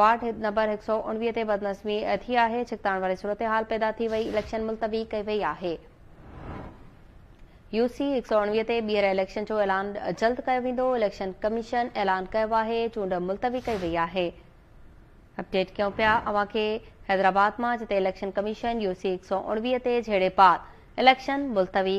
ward number हिकु सौ उणिवीह ते बदनस्मी थी आहे छिकताण वारी सूरत हाल पैदा थी वई इलेक्शन मुलतवी कई वई आहे यूसी हिकु सौ उणिवीह ते ॿीहर इलेक्शन जो ऐलान जल्द कयो वेंदो इलेक्शन कमीशन ऐलान कयो आहे चूंड मुलतवी कई वई आहे अपडेट कयूं पिया अव्हां हैदराबाद मां जिते इलेक्शन कमीशन यूसी हिकु सौ उणिवीह ते झेड़े पात इलेक्शन मुलतवी